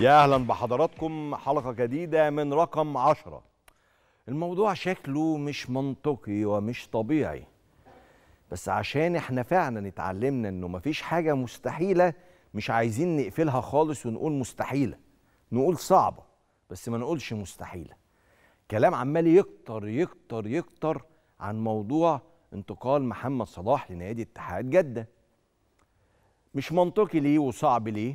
يا اهلا بحضراتكم حلقه جديده من رقم عشرة الموضوع شكله مش منطقي ومش طبيعي بس عشان احنا فعلا اتعلمنا انه مفيش حاجه مستحيله مش عايزين نقفلها خالص ونقول مستحيله نقول صعبه بس ما نقولش مستحيله كلام عمال يكتر يكتر يكتر عن موضوع انتقال محمد صلاح لنادي اتحاد جده مش منطقي ليه وصعب ليه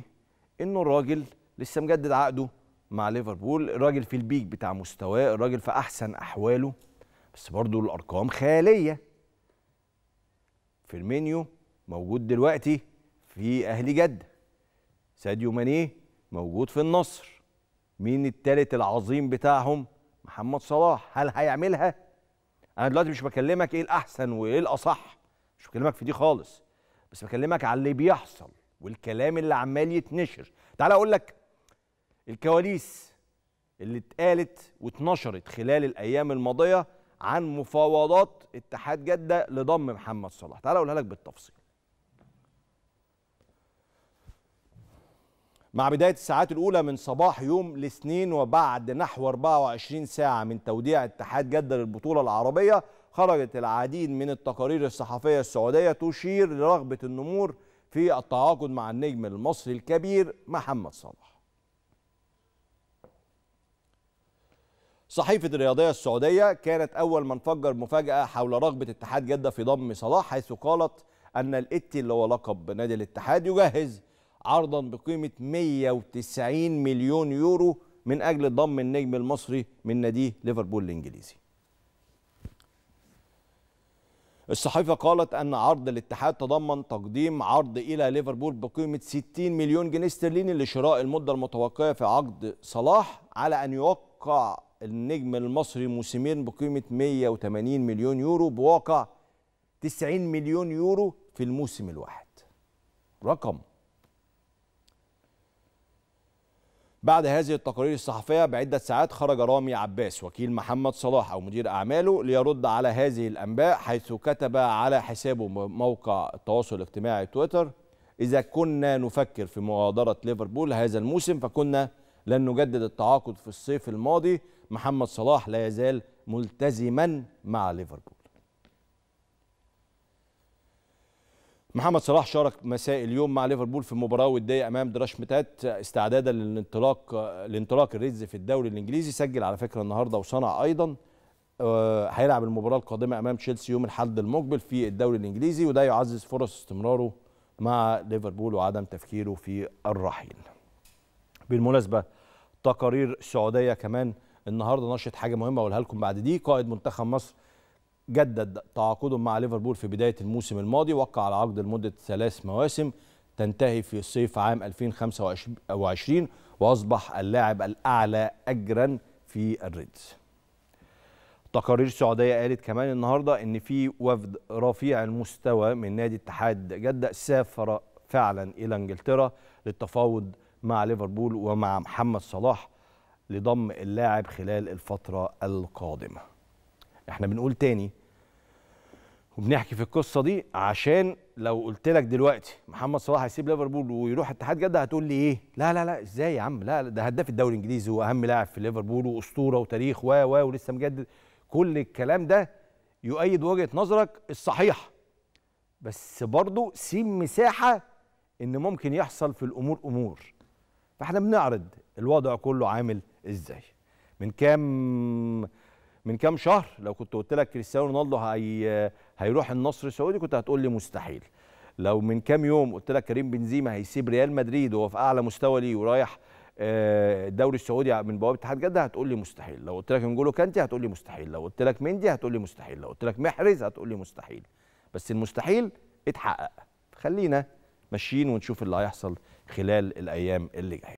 انه الراجل لسه مجدد عقده مع ليفربول الراجل في البيك بتاع مستواه الراجل في احسن احواله بس برضه الارقام خياليه فيرمينيو موجود دلوقتي في اهلي جده ساديو ماني موجود في النصر مين التالت العظيم بتاعهم محمد صلاح هل هيعملها انا دلوقتي مش بكلمك ايه الاحسن وايه الاصح مش بكلمك في دي خالص بس بكلمك على اللي بيحصل والكلام اللي عمال يتنشر تعال اقول لك الكواليس اللي اتقالت واتنشرت خلال الايام الماضيه عن مفاوضات اتحاد جده لضم محمد صلاح تعال اقولها لك بالتفصيل مع بداية الساعات الأولى من صباح يوم الاثنين وبعد نحو 24 ساعة من توديع اتحاد جدة للبطولة العربية خرجت العديد من التقارير الصحفية السعودية تشير لرغبة النمور في التعاقد مع النجم المصري الكبير محمد صلاح صحيفة الرياضية السعودية كانت أول من فجر مفاجأة حول رغبة اتحاد جدة في ضم صلاح حيث قالت أن الإتي اللي هو لقب نادي الاتحاد يجهز عرضا بقيمة 190 مليون يورو من أجل ضم النجم المصري من ناديه ليفربول الإنجليزي الصحيفة قالت أن عرض الاتحاد تضمن تقديم عرض إلى ليفربول بقيمة 60 مليون جنيه استرليني لشراء المدة المتوقعة في عقد صلاح على أن يوقع النجم المصري موسيمين بقيمه 180 مليون يورو بواقع 90 مليون يورو في الموسم الواحد رقم بعد هذه التقارير الصحفيه بعده ساعات خرج رامي عباس وكيل محمد صلاح او مدير اعماله ليرد على هذه الانباء حيث كتب على حسابه موقع التواصل الاجتماعي تويتر اذا كنا نفكر في مغادره ليفربول هذا الموسم فكنا لن نجدد التعاقد في الصيف الماضي محمد صلاح لا يزال ملتزما مع ليفربول محمد صلاح شارك مساء اليوم مع ليفربول في مباراه وديه امام دراشمتات استعدادا للانطلاق لانطلاق الريدز في الدوري الانجليزي سجل على فكره النهارده وصنع ايضا آه، هيلعب المباراه القادمه امام تشيلسي يوم الحد المقبل في الدوري الانجليزي وده يعزز فرص استمراره مع ليفربول وعدم تفكيره في الرحيل بالمناسبه تقارير السعوديه كمان النهارده نشرت حاجه مهمه اقولها لكم بعد دي قائد منتخب مصر جدد تعاقده مع ليفربول في بدايه الموسم الماضي وقع على عقد لمده ثلاث مواسم تنتهي في صيف عام 2025 واصبح اللاعب الاعلى اجرا في الريدز. تقارير السعوديه قالت كمان النهارده ان في وفد رفيع المستوى من نادي اتحاد جده سافر فعلا الى انجلترا للتفاوض مع ليفربول ومع محمد صلاح لضم اللاعب خلال الفترة القادمة احنا بنقول تاني وبنحكي في القصة دي عشان لو قلت لك دلوقتي محمد صلاح هيسيب ليفربول ويروح اتحاد جدة هتقول لي ايه؟ لا لا لا ازاي يا عم؟ لا ده هداف الدوري الانجليزي واهم لاعب في ليفربول واسطورة وتاريخ و و ولسه مجدد كل الكلام ده يؤيد وجهة نظرك الصحيحة بس برضه سيب مساحة ان ممكن يحصل في الامور امور فاحنا بنعرض الوضع كله عامل ازاي من كام من كام شهر لو كنت قلت لك كريستيانو رونالدو هي... هيروح النصر السعودي كنت هتقول لي مستحيل لو من كام يوم قلت لك كريم بنزيما هيسيب ريال مدريد وهو في اعلى مستوى ليه ورايح آه، الدوري السعودي من بوابه اتحاد جده هتقول لي مستحيل لو قلت لك نجولو كانتي هتقول لي مستحيل لو قلت لك مندي هتقول لي مستحيل لو قلت لك محرز هتقول لي مستحيل بس المستحيل اتحقق خلينا ماشيين ونشوف اللي هيحصل خلال الايام اللي جايه